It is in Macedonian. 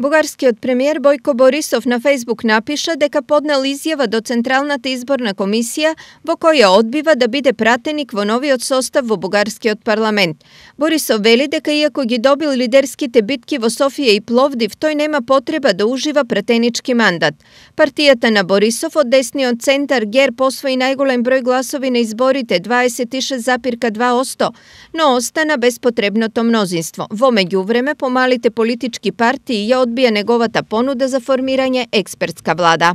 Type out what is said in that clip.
Бугарскиот премиер Бојко Борисов на Фейсбук напиша дека поднел изјава до Централната изборна комисија во која одбива да биде пратеник во новиот состав во бугарскиот парламент. Борисов вели дека иако ги добил лидерските битки во Софија и Пловдив, тој нема потреба да ужива пратенички мандат. Партијата на Борисов од десниот центар ГЕР посвои најголем број гласови на изборите 26,2%, но остана без потребното мнозинство. Во меѓувреме, помалите политички партии ја од Да одбија неговата понуда за формирање експертска влада.